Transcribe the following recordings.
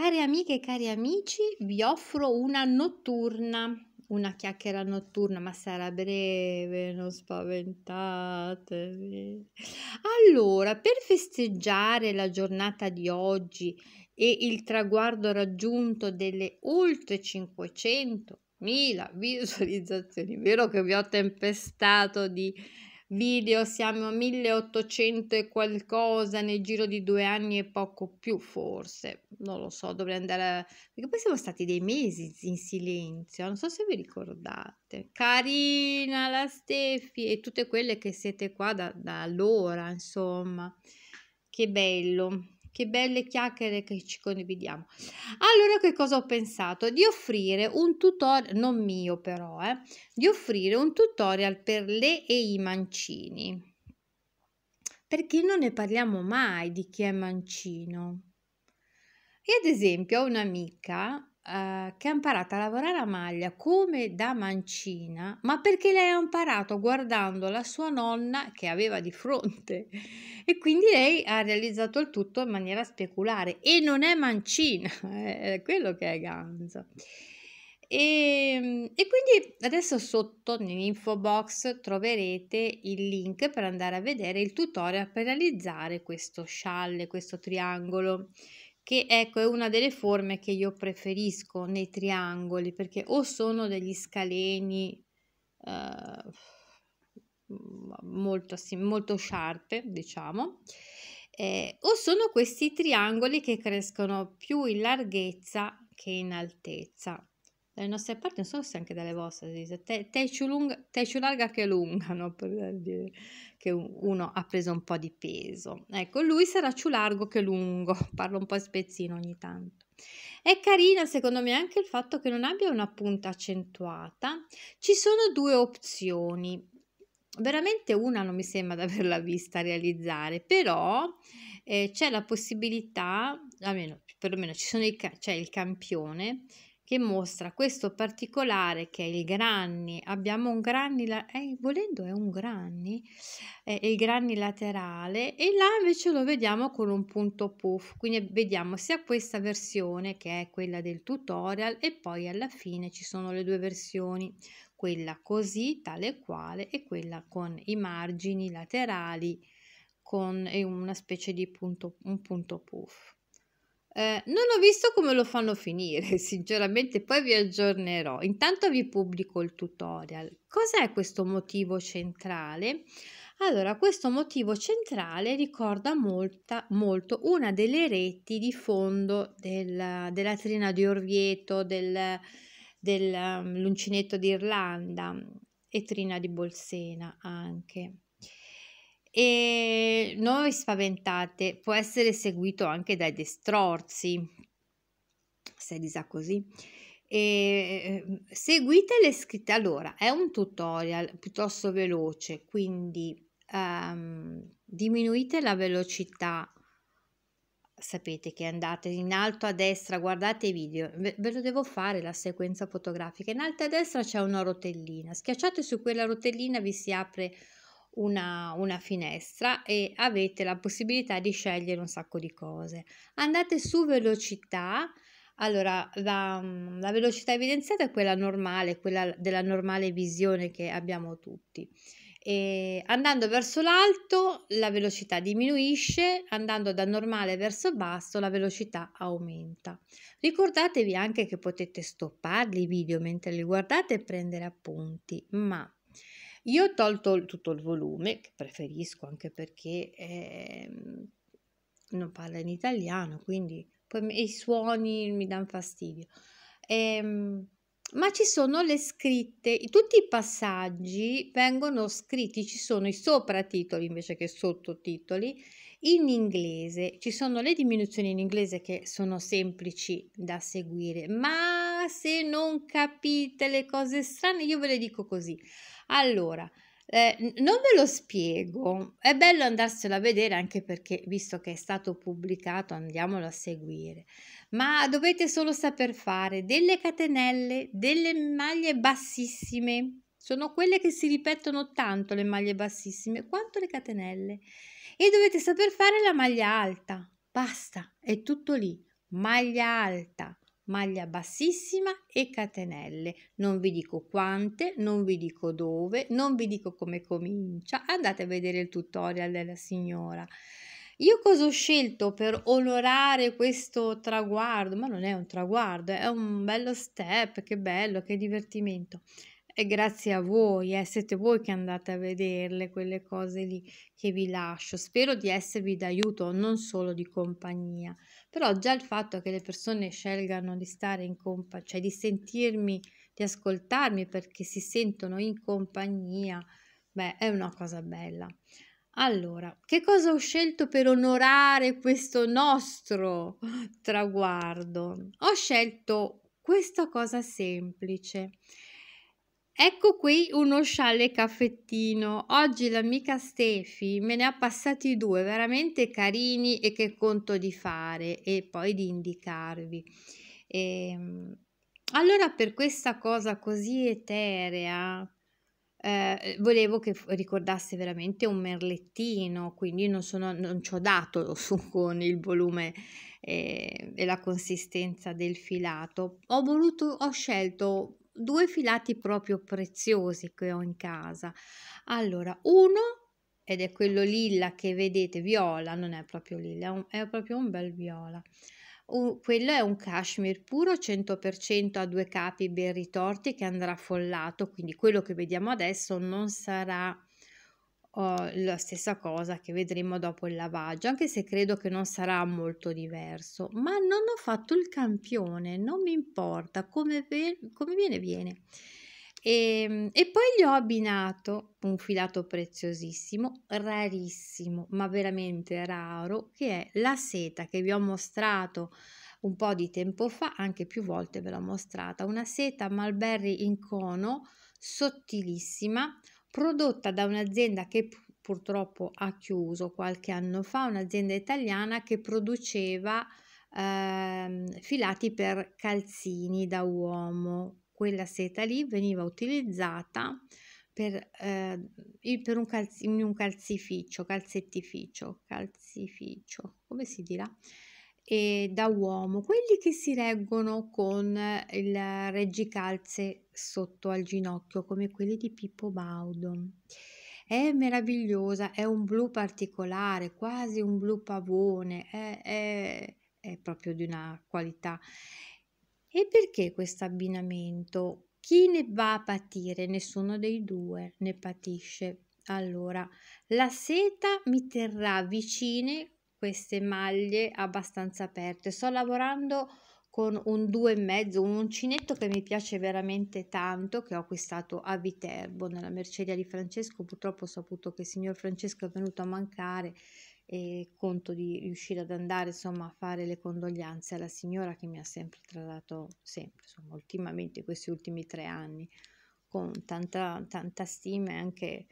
Care amiche e cari amici, vi offro una notturna, una chiacchiera notturna, ma sarà breve, non spaventatevi. Allora, per festeggiare la giornata di oggi e il traguardo raggiunto delle oltre 500.000 visualizzazioni, vero che vi ho tempestato di video, siamo a 1800 e qualcosa nel giro di due anni e poco più forse, non lo so, dovrei andare, a... perché poi siamo stati dei mesi in silenzio, non so se vi ricordate, carina la Steffi e tutte quelle che siete qua da, da allora, insomma, che bello. Che belle chiacchiere che ci condividiamo. Allora che cosa ho pensato? Di offrire un tutorial, non mio però, eh, di offrire un tutorial per le e i mancini. Perché non ne parliamo mai di chi è mancino. E ad esempio ho un'amica eh, che ha imparato a lavorare a maglia come da mancina, ma perché lei ha imparato guardando la sua nonna che aveva di fronte e quindi lei ha realizzato il tutto in maniera speculare e non è mancina, eh, è quello che è ganza. E, ehm, e, quindi adesso sotto nell'info box troverete il link per andare a vedere il tutorial per realizzare questo scialle, questo triangolo che ecco è una delle forme che io preferisco nei triangoli perché o sono degli scaleni eh, molto, molto sharp diciamo eh, o sono questi triangoli che crescono più in larghezza che in altezza dalle nostre parti, non so se anche dalle vostre, te, dice te, teccio, lunga, teccio larga che lunga, no? per dire che uno ha preso un po' di peso. Ecco, lui sarà più largo che lungo, parlo un po' spezzino ogni tanto. È carina secondo me anche il fatto che non abbia una punta accentuata. Ci sono due opzioni, veramente una non mi sembra di averla vista realizzare, però eh, c'è la possibilità, almeno perlomeno ci sono i, c'è il campione che mostra questo particolare che è il granny. Abbiamo un granny, eh, volendo è un granni, eh, il granni laterale e là invece lo vediamo con un punto puff. Quindi vediamo sia questa versione che è quella del tutorial e poi alla fine ci sono le due versioni, quella così tale quale e quella con i margini laterali con una specie di punto, un punto puff. Ehm, non ho visto come lo fanno finire, sinceramente, poi vi aggiornerò. Intanto vi pubblico il tutorial. Cos'è questo motivo centrale? Allora, questo motivo centrale ricorda molta, molto una delle reti di fondo del, della trina di Orvieto, del, dell'uncinetto ehm, d'Irlanda e trina di Bolsena anche e non vi spaventate, può essere seguito anche dai destrorsi, se li sa così. E, mm, seguite le scritte, allora è un tutorial piuttosto veloce, quindi um, diminuite la velocità sapete che andate in alto a destra, guardate i video, ve lo devo fare la sequenza fotografica, in alto a destra c'è una rotellina, schiacciate su quella rotellina vi si apre una, una, finestra e avete la possibilità di scegliere un sacco di cose. Andate su velocità. Allora, la, mm, la velocità evidenziata è quella normale, quella della normale visione che abbiamo tutti. E andando verso l'alto la velocità diminuisce, andando da normale verso basso la velocità aumenta. Ricordatevi anche che potete stoppare i video mentre li guardate e prendere appunti, ma io ho tolto tutto il volume, che preferisco anche perché eh, non parla in italiano, quindi poi, i suoni mi danno fastidio. Eh, ma ci sono le scritte, tutti i passaggi vengono scritti, ci sono i sopratitoli invece che i sottotitoli in inglese, ci sono le diminuzioni in inglese che sono semplici da seguire, ma se non capite le cose strane io ve le dico così. Allora, eh, non ve lo spiego, è bello andarselo a vedere anche perché visto che è stato pubblicato andiamolo a seguire, ma dovete solo saper fare delle catenelle, delle maglie bassissime, sono quelle che si ripetono tanto le maglie bassissime quanto le catenelle e dovete saper fare la maglia alta, basta, è tutto lì, maglia alta maglia bassissima e catenelle. Non vi dico quante, non vi dico dove, non vi dico come comincia. Andate a vedere il tutorial della signora. Io cosa ho scelto per onorare questo traguardo? Ma non è un traguardo, è un bello step, che bello, che divertimento. E grazie a voi, eh, siete voi che andate a vederle quelle cose lì che vi lascio. Spero di esservi d'aiuto, non solo di compagnia però già il fatto che le persone scelgano di stare in compagnia, cioè di sentirmi, di ascoltarmi perché si sentono in compagnia, beh, è una cosa bella. Allora, che cosa ho scelto per onorare questo nostro traguardo? Ho scelto questa cosa semplice Ecco qui uno scialle caffettino. Oggi l'amica Stefi me ne ha passati due veramente carini e che conto di fare e poi di indicarvi. E, ehm, allora, per questa cosa così eterea, eh, volevo che ricordasse veramente un merlettino, quindi non, sono, non ci ho dato su con il volume eh, e la consistenza del filato. Ho, voluto, ho scelto due filati proprio preziosi che ho in casa. Allora, uno ed è quello lilla che vedete, viola, non è proprio lilla, è, un, è proprio un bel viola. Uh, quello è un cashmere puro 100% a due capi ben ritorti che andrà affollato, quindi quello che vediamo adesso non sarà la stessa cosa che vedremo dopo il lavaggio, anche se credo che non sarà molto diverso, ma non ho fatto il campione, non mi importa, come, come viene viene. E, ehm, e, poi gli ho abbinato un filato preziosissimo, rarissimo, ma veramente raro, che è la seta che vi ho mostrato un po' di tempo fa, anche più volte ve l'ho mostrata, una seta Malberry in cono sottilissima, prodotta da un'azienda che purtroppo ha chiuso qualche anno fa, un'azienda italiana che produceva ehm, filati per calzini da uomo. Quella seta lì veniva utilizzata per, eh, per un, calzi, un calzificio, calzettificio, calzificio, come si dirà? e da uomo, quelli che si reggono con eh, il reggicalze sotto al ginocchio, come quelli di Pippo Baudo. È meravigliosa, è un blu particolare, quasi un blu pavone, è, è, è proprio di una qualità. E perché questo abbinamento? Chi ne va a patire? Nessuno dei due ne patisce. Allora, la seta mi terrà vicine queste maglie abbastanza aperte sto lavorando con un due e mezzo un uncinetto che mi piace veramente tanto che ho acquistato a Viterbo nella merceria di Francesco purtroppo ho saputo che il signor Francesco è venuto a mancare e conto di riuscire ad andare insomma a fare le condoglianze alla signora che mi ha sempre trattato sempre insomma ultimamente questi ultimi tre anni con tanta, tanta stima e anche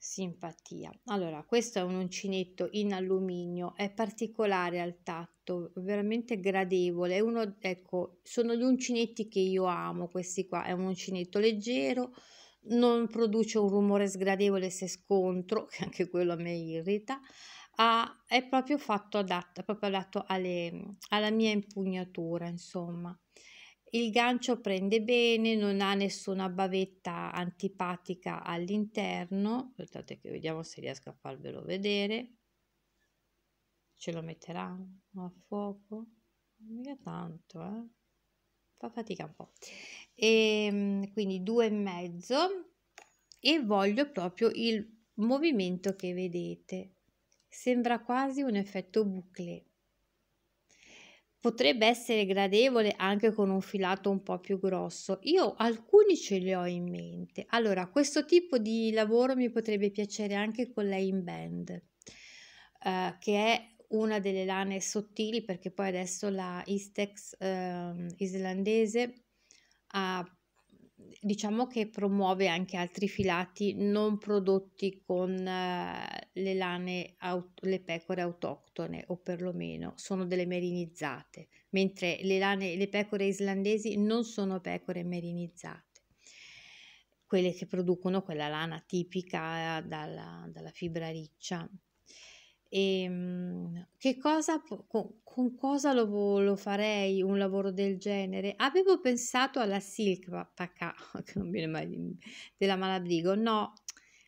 simpatia. Allora, questo è un uncinetto in alluminio, è particolare al tatto, veramente gradevole. È uno, ecco, sono gli uncinetti che io amo, questi qua. È un uncinetto leggero, non produce un rumore sgradevole se scontro, che anche quello a me irrita. Ha, è proprio fatto adatto, è proprio adatto alle, alla mia impugnatura, insomma. Il gancio prende bene, non ha nessuna bavetta antipatica all'interno. Aspettate che vediamo se riesco a farvelo vedere. Ce lo metterà a fuoco? Mica tanto, eh? Fa fatica un po'. E, ehm, quindi due e mezzo e voglio proprio il movimento che vedete. Sembra quasi un effetto bouclé potrebbe essere gradevole anche con un filato un po' più grosso. Io alcuni ce li ho in mente. Allora, questo tipo di lavoro mi potrebbe piacere anche con la in band, eh, che è una delle lane sottili perché poi adesso la Istex eh, islandese ha diciamo che promuove anche altri filati non prodotti con eh, le lane, aut- le pecore autoctone o perlomeno sono delle merinizzate, mentre le, lane, le pecore islandesi non sono pecore merinizzate, quelle che producono quella lana tipica dalla, dalla fibra riccia e, ehm, che cosa, con, con cosa lo, lo, farei un lavoro del genere? Avevo pensato alla Silk Pacà, che non viene mai della Malabrigo. No,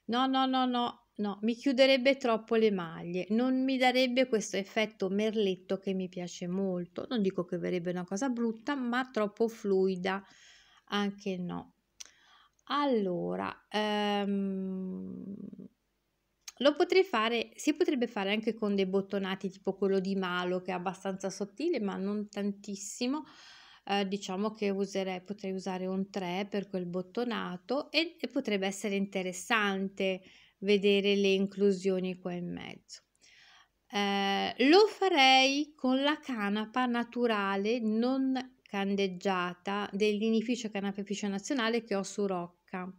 no, no, no, no, no, mi chiuderebbe troppo le maglie, non mi darebbe questo effetto merletto che mi piace molto. Non dico che verrebbe una cosa brutta, ma troppo fluida anche no. Allora, um, lo potrei fare, si potrebbe fare anche con dei bottonati tipo quello di Malo che è abbastanza sottile ma non tantissimo. Eh, diciamo che userei, potrei usare un 3 per quel bottonato e, e potrebbe essere interessante vedere le inclusioni qua in mezzo. Eh, lo farei con la canapa naturale non candeggiata dell'inificio linificio Nazionale che ho su Rocca.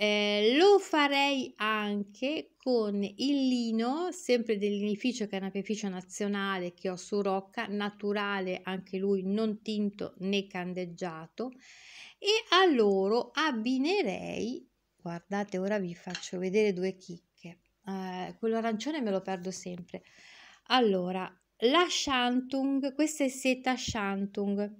Eh, lo farei anche con il lino, sempre del linificio canapificio nazionale che ho su Rocca, naturale anche lui, non tinto né candeggiato, e a loro abbinerei, guardate ora vi faccio vedere due chicche, eh, quello arancione me lo perdo sempre, allora la shantung, questa è seta shantung,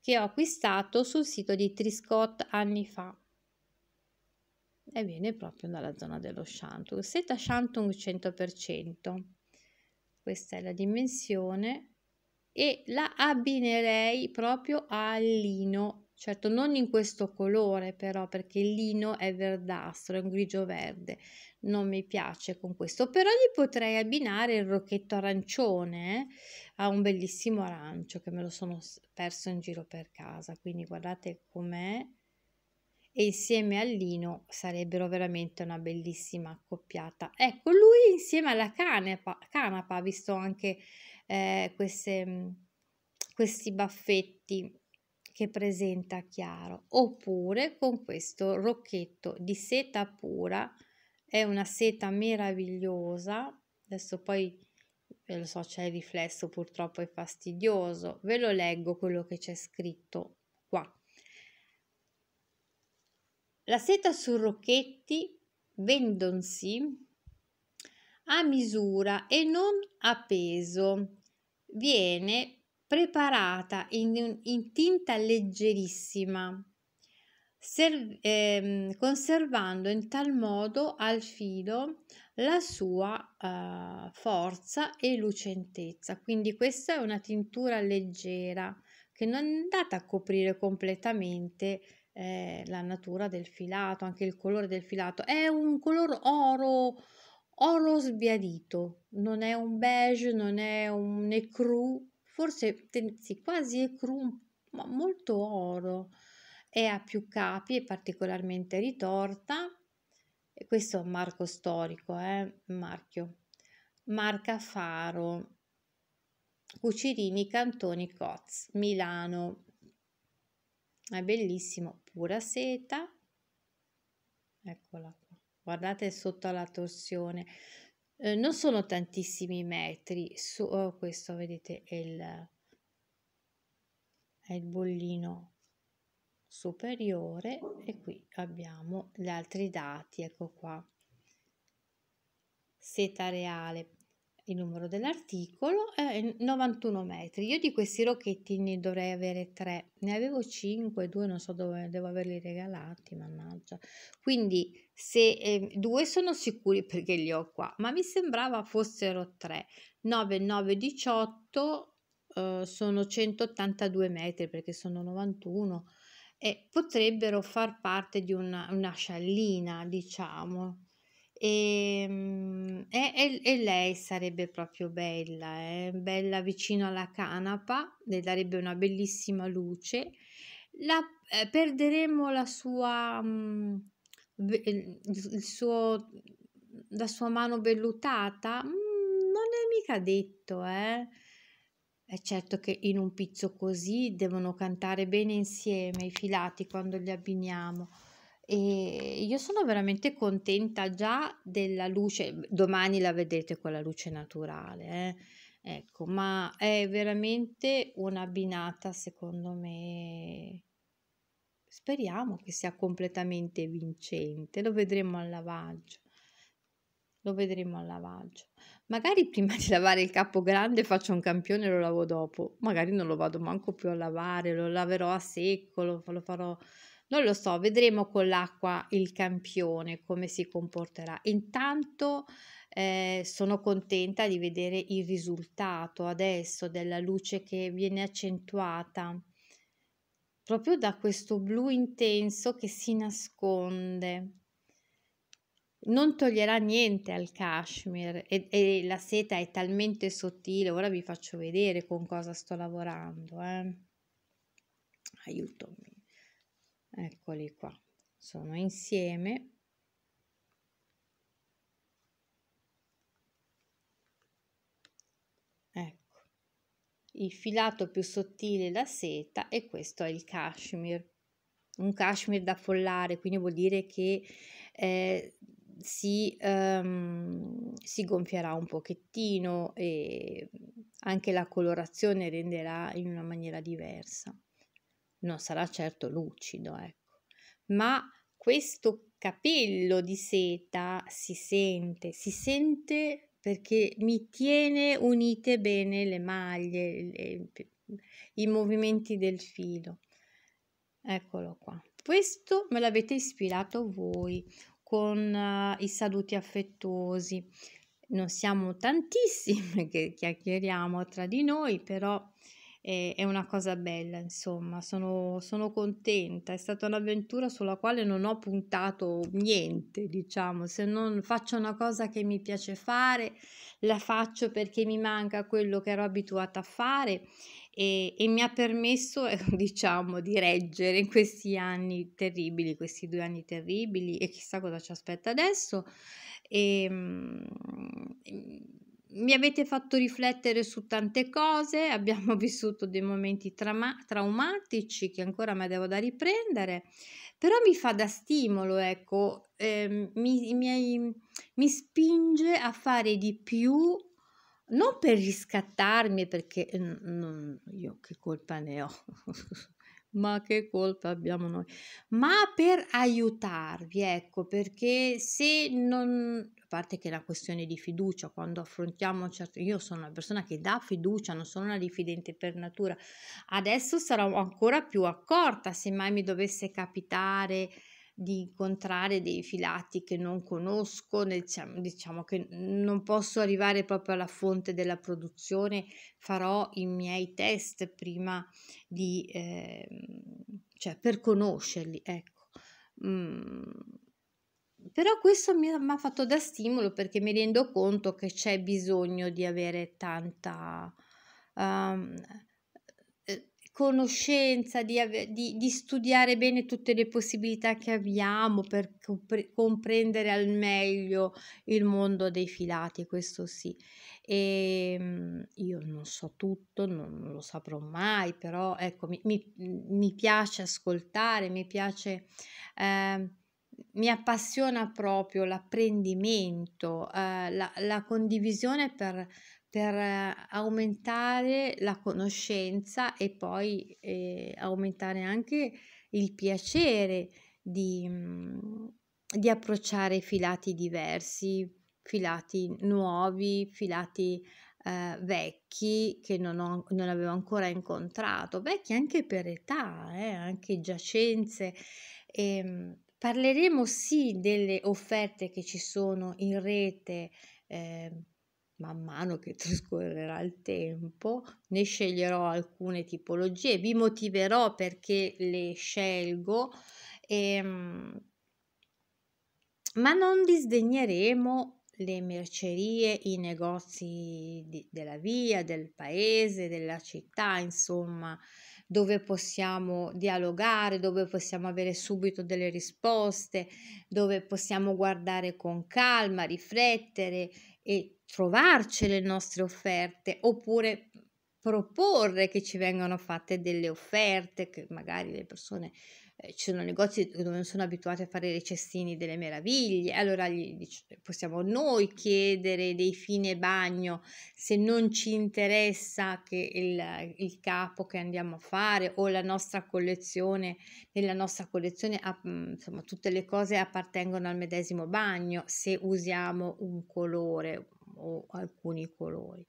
che ho acquistato sul sito di Triscott anni fa e viene proprio dalla zona dello Shantung. Seta Shantung 100%, questa è la dimensione e la abbinerei proprio al lino Certo, non in questo colore però, perché il lino è verdastro, è un grigio verde, non mi piace con questo, però gli potrei abbinare il rocchetto arancione a un bellissimo arancio che me lo sono perso in giro per casa, quindi guardate com'è e insieme al lino sarebbero veramente una bellissima accoppiata. Ecco, lui insieme alla canapa, canapa ha visto anche eh, queste, questi baffetti che presenta chiaro oppure con questo rocchetto di seta pura è una seta meravigliosa adesso poi eh, lo so c'è il riflesso purtroppo è fastidioso ve lo leggo quello che c'è scritto qua la seta su rocchetti vendonsi a misura e non a peso viene preparata in, in tinta leggerissima, serv- ehm, conservando in tal modo al filo la sua eh, forza e lucentezza. Quindi questa è una tintura leggera che non è andata a coprire completamente eh, la natura del filato, anche il colore del filato. È un color oro oro sbiadito, non è un beige, non è un né forse sì, quasi è cru, ma molto oro. È a più capi, è particolarmente ritorta. E questo è un marco storico, eh, marchio. Marca Faro, Cucirini Cantoni Coz, Milano. È bellissimo, pura seta. Eccola qua. Guardate sotto la torsione eh, non sono tantissimi metri su oh, questo vedete è il, è il bollino superiore e qui abbiamo gli altri dati ecco qua seta reale il numero dell'articolo, eh, è 91 metri. Io di questi rocchetti ne dovrei avere 3, ne avevo 5, 2 non so dove devo averli regalati, mannaggia. Quindi se eh, due sono sicuri perché li ho qua, ma mi sembrava fossero 3. 9, 9, 18 eh, sono 182 metri perché sono 91 e potrebbero far parte di una, una sciallina, diciamo Ehm, e, e- e lei sarebbe proprio bella, eh, bella vicino alla canapa, le darebbe una bellissima luce. La, eh, perderemo la sua, mm, il il suo, la sua mano vellutata? Mm, non è mica detto, eh. È certo che in un pizzo così devono cantare bene insieme i filati quando li abbiniamo e io sono veramente contenta già della luce, mhmm, domani la vedrete con la luce naturale, eh? ecco, ma è veramente una binata secondo me, speriamo che sia completamente vincente, lo vedremo al lavaggio, lo vedremo al lavaggio. Magari prima di lavare il capo grande faccio un campione e lo lavo dopo, magari non lo vado manco più a lavare, lo laverò a secco, lo, lo farò non lo so, vedremo con l'acqua il campione come si comporterà. Intanto eh, sono contenta di vedere il risultato adesso della luce che viene accentuata proprio da questo blu intenso che si nasconde. Non toglierà niente al cashmere e, e, la seta è talmente sottile, ora vi faccio vedere con cosa sto lavorando. Eh. Aiuto, eccoli qua sono insieme ecco il filato più sottile è la seta e questo è il cashmere un cashmere da follare, quindi vuol dire che eh, si, um, si gonfierà un pochettino e anche la colorazione renderà in una maniera diversa non sarà certo lucido, ecco, ma questo capello di seta si sente, si sente perché mi tiene unite bene le maglie, le, i movimenti del filo. Eccolo qua. Questo me l'avete ispirato voi con uh, i saluti affettuosi. Non siamo tantissimi che chiacchieriamo tra di noi, però è, è una cosa bella, insomma, sono, sono contenta, è stata un'avventura sulla quale non ho puntato niente, diciamo, se non faccio una cosa che mi piace fare, la faccio perché mi manca quello che ero abituata a fare e, e, mi ha permesso, diciamo, di reggere questi anni terribili, questi due anni terribili e chissà cosa ci aspetta adesso. E, ehm, mi avete fatto riflettere su tante cose, abbiamo vissuto dei momenti trauma- traumatici che ancora me devo da riprendere, però mi fa da stimolo, ecco, eh, mi, mi, mi spinge a fare di più non per riscattarmi, perché eh, non, io che colpa ne ho, Ma che colpa abbiamo noi? Ma per aiutarvi, ecco, perché se non a parte che è una questione di fiducia, quando affrontiamo certo io sono una persona che dà fiducia, non sono una diffidente per natura. Adesso sarò ancora più accorta se mai mi dovesse capitare di incontrare dei filati che non conosco, diciamo, diciamo che non posso arrivare proprio alla fonte della produzione, farò i miei test prima di, eh, cioè per conoscerli, ecco. Mm. Però questo mi ha fatto da stimolo perché mi rendo conto che c'è bisogno di avere tanta... Um, conoscenza, di, di, di studiare bene tutte le possibilità che abbiamo per compre- comprendere al meglio il mondo dei filati, questo sì. E, ehm, io non so tutto, non, non lo saprò mai, però ecco, mi, mi, mi piace ascoltare, mi piace... Eh, mi appassiona proprio l'apprendimento, eh, la, la condivisione per per eh, aumentare la conoscenza e poi eh, aumentare anche il piacere di, mm, di approcciare filati diversi, filati nuovi, filati eh, vecchi che non, ho, non, avevo ancora incontrato, vecchi anche per età, eh, anche giacenze. E, ehm, parleremo sì delle offerte che ci sono in rete eh, man mano che trascorrerà il tempo, ne sceglierò alcune tipologie, vi motiverò perché le scelgo, ehm, ma non disdegneremo le mercerie, i negozi di, della via, del paese, della città, insomma, dove possiamo dialogare, dove possiamo avere subito delle risposte, dove possiamo guardare con calma, riflettere e trovarci le nostre offerte oppure proporre che ci vengano fatte delle offerte che magari le persone eh, ci sono negozi dove non sono abituati a fare i cestini delle meraviglie allora dic- possiamo noi chiedere dei fine bagno se non ci interessa che il, il, capo che andiamo a fare o la nostra collezione nella nostra collezione mm, insomma tutte le cose appartengono al medesimo bagno se usiamo un colore o alcuni colori.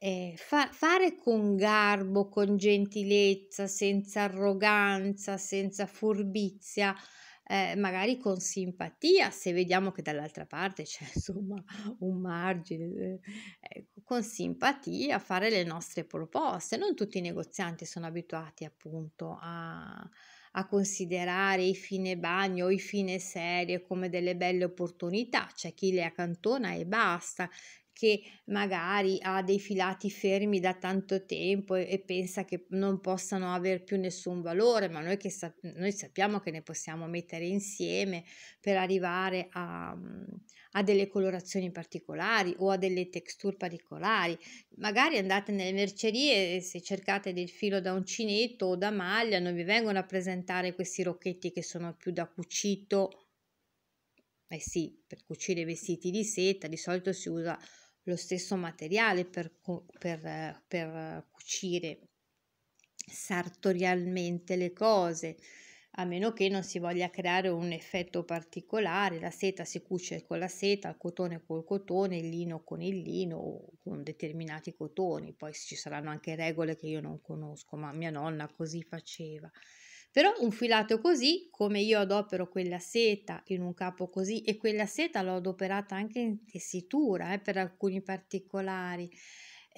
Eh, fa, fare con garbo, con gentilezza, senza arroganza, senza furbizia, eh, magari con simpatia, se vediamo che dall'altra parte c'è insomma un margine, eh, ecco, con simpatia fare le nostre proposte. Non tutti i negozianti sono abituati appunto a, a considerare i fine bagno o i fine serie come delle belle opportunità, c'è chi le accantona e basta, che magari ha dei filati fermi da tanto tempo e, e, pensa che non possano avere più nessun valore, ma noi, che sa- noi sappiamo che ne possiamo mettere insieme per arrivare a, mm, ha delle colorazioni particolari o ha delle texture particolari. Magari andate nelle mercerie e se cercate del filo da uncinetto o da maglia non vi vengono a presentare questi rocchetti che sono più da cucito. Eh sì, per cucire vestiti di seta di solito si usa lo stesso materiale per, per, per cucire sartorialmente le cose a meno che non si voglia creare un effetto particolare, la seta si cuce con la seta, il cotone col cotone, il lino con il lino o con determinati cotoni, poi ci saranno anche regole che io non conosco, ma mia nonna così faceva. Però un filato così, come io adopero quella seta in un capo così, e quella seta l'ho adoperata anche in tessitura eh, per alcuni particolari,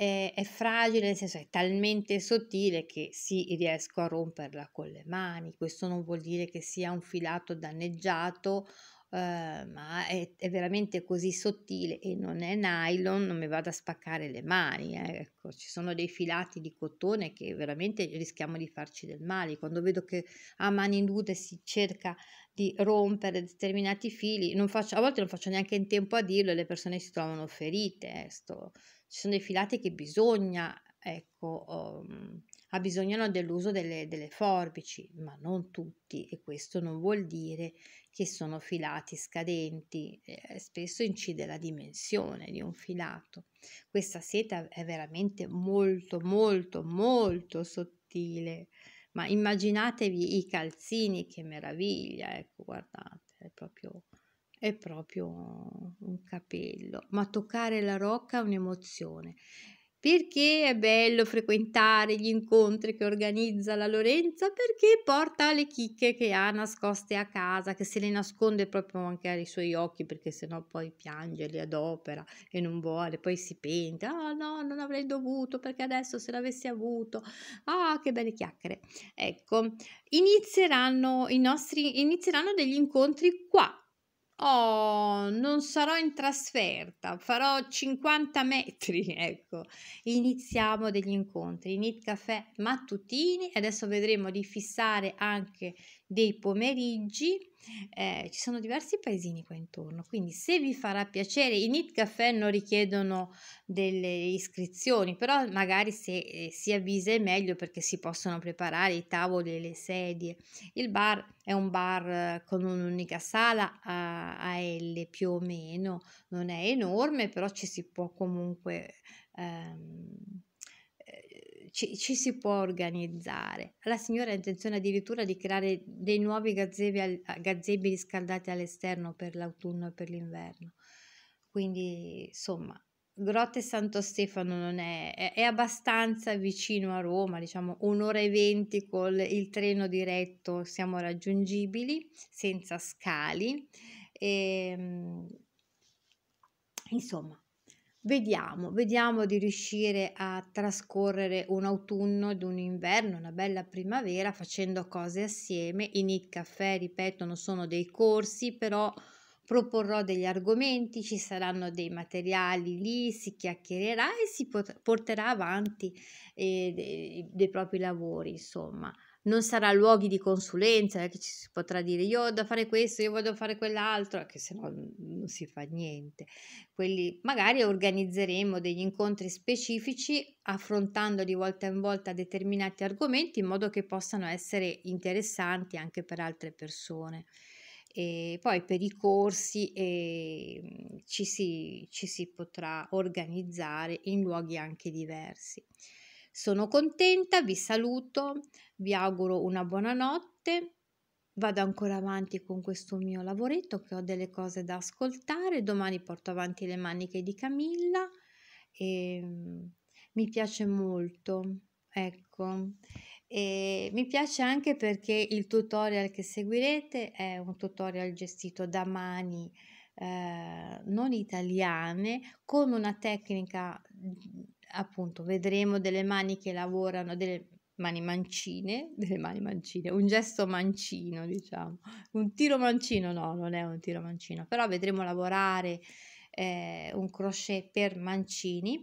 è, è fragile, nel senso è talmente sottile che sì, riesco a romperla con le mani. Questo non vuol dire che sia un filato danneggiato Ehm, ma è, è, veramente così sottile e non è nylon, non mi vado a spaccare le mani. Eh, ecco, ci sono dei filati di cotone che veramente rischiamo di farci del male. Quando vedo che a mani nude si cerca di rompere determinati fili, faccio, a volte non faccio neanche in tempo a dirlo e le persone si trovano ferite. Eh, sto, ci sono dei filati che bisogna, ecco, um, ha bisogno dell'uso delle, delle forbici, ma non tutti, e questo non vuol dire che sono filati scadenti, eh, spesso incide la dimensione di un filato. Questa seta è veramente molto molto molto sottile, ma immaginatevi i calzini, che meraviglia, ecco guardate, è proprio è proprio un capello, ma toccare la rocca è un'emozione. Perché è bello frequentare gli incontri che organizza la Lorenza? Perché porta le chicche che ha nascoste a casa, che se le nasconde proprio anche ai suoi occhi, perché sennò poi piange, le adopera e non vuole, poi si pente. Ah oh, no, non avrei dovuto perché adesso se l'avessi avuto. Ah, oh, che belle chiacchiere. Ecco, inizieranno, i nostri, inizieranno degli incontri qua Oh, non sarò in trasferta, farò 50 metri. Ecco, iniziamo degli incontri, init caffè mattutini. Adesso vedremo di fissare anche dei pomeriggi, eh, ci sono diversi paesini qua intorno, quindi se vi farà piacere, i NIT Caffè non richiedono delle iscrizioni, però magari se eh, si avvisa è meglio perché si possono preparare i tavoli e le sedie. Il bar è un bar eh, con un'unica sala a, a L più o meno, non è enorme, però ci si può comunque... Ehm, ci, ci, si può organizzare. La signora ha intenzione addirittura di creare dei nuovi gazebi, al, riscaldati all'esterno per l'autunno e per l'inverno. Quindi, insomma, Grotte Santo Stefano non è, è, è, abbastanza vicino a Roma, diciamo un'ora e venti con il treno diretto siamo raggiungibili senza scali. E, ehm, insomma, Vediamo, vediamo di riuscire a trascorrere un autunno ed un inverno, una bella primavera facendo cose assieme. In It Caffè, ripeto, non sono dei corsi, però proporrò degli argomenti, ci saranno dei materiali lì, si chiacchiererà e si porterà avanti eh, dei, dei propri lavori, insomma non sarà luoghi di consulenza, eh, che ci si potrà dire io ho da fare questo, io voglio fare quell'altro, che se no non si fa niente. Quelli, magari organizzeremo degli incontri specifici affrontando di volta in volta determinati argomenti in modo che possano essere interessanti anche per altre persone. E poi per i corsi eh, ci, si, ci si potrà organizzare in luoghi anche diversi. Sono contenta, vi saluto, vi auguro una buona notte. Vado ancora avanti con questo mio lavoretto che ho delle cose da ascoltare. Domani porto avanti le maniche di Camilla e mm, mi piace molto. Ecco, e mi piace anche perché il tutorial che seguirete è un tutorial gestito da mani eh, non italiane con una tecnica mm, appunto vedremo delle mani che lavorano, delle mani mancine, delle mani mancine, un gesto mancino diciamo, un tiro mancino no, non è un tiro mancino, però vedremo lavorare eh, un crochet per mancini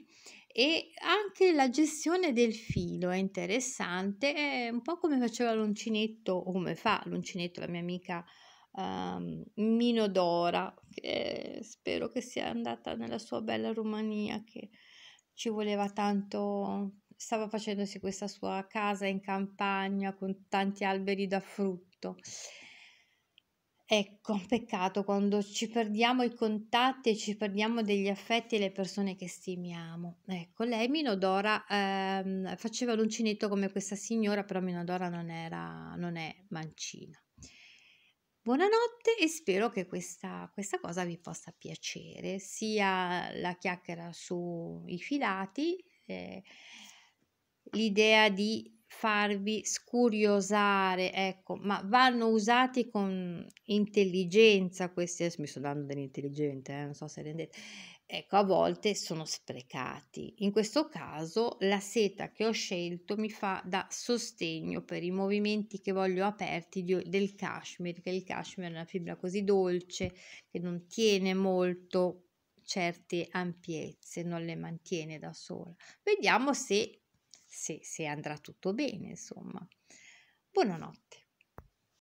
e anche la gestione del filo è interessante, è un po' come faceva l'uncinetto, o come fa l'uncinetto la mia amica um, Minodora, che eh, spero che sia andata nella sua bella Romania, che ci voleva tanto, stava facendosi questa sua casa in campagna con tanti alberi da frutto. Ecco, peccato quando ci perdiamo i contatti e ci perdiamo degli affetti e le persone che stimiamo. Ecco, lei Minodora ehm, faceva l'uncinetto come questa signora, però Minodora non, era, non è mancina. Buonanotte e spero che questa, questa cosa vi possa piacere, sia la chiacchiera sui filati, eh, l'idea di farvi scuriosare, ecco, ma vanno usati con intelligenza questi, mi sto dando dell'intelligente, eh, non so se rendete, ecco, a volte sono sprecati. In questo caso la seta che ho scelto mi fa da sostegno per i movimenti che voglio aperti di, del cashmere, che il cashmere è una fibra così dolce che non tiene molto certe ampiezze, non le mantiene da sola. Vediamo se, se, se andrà tutto bene, insomma. Buonanotte.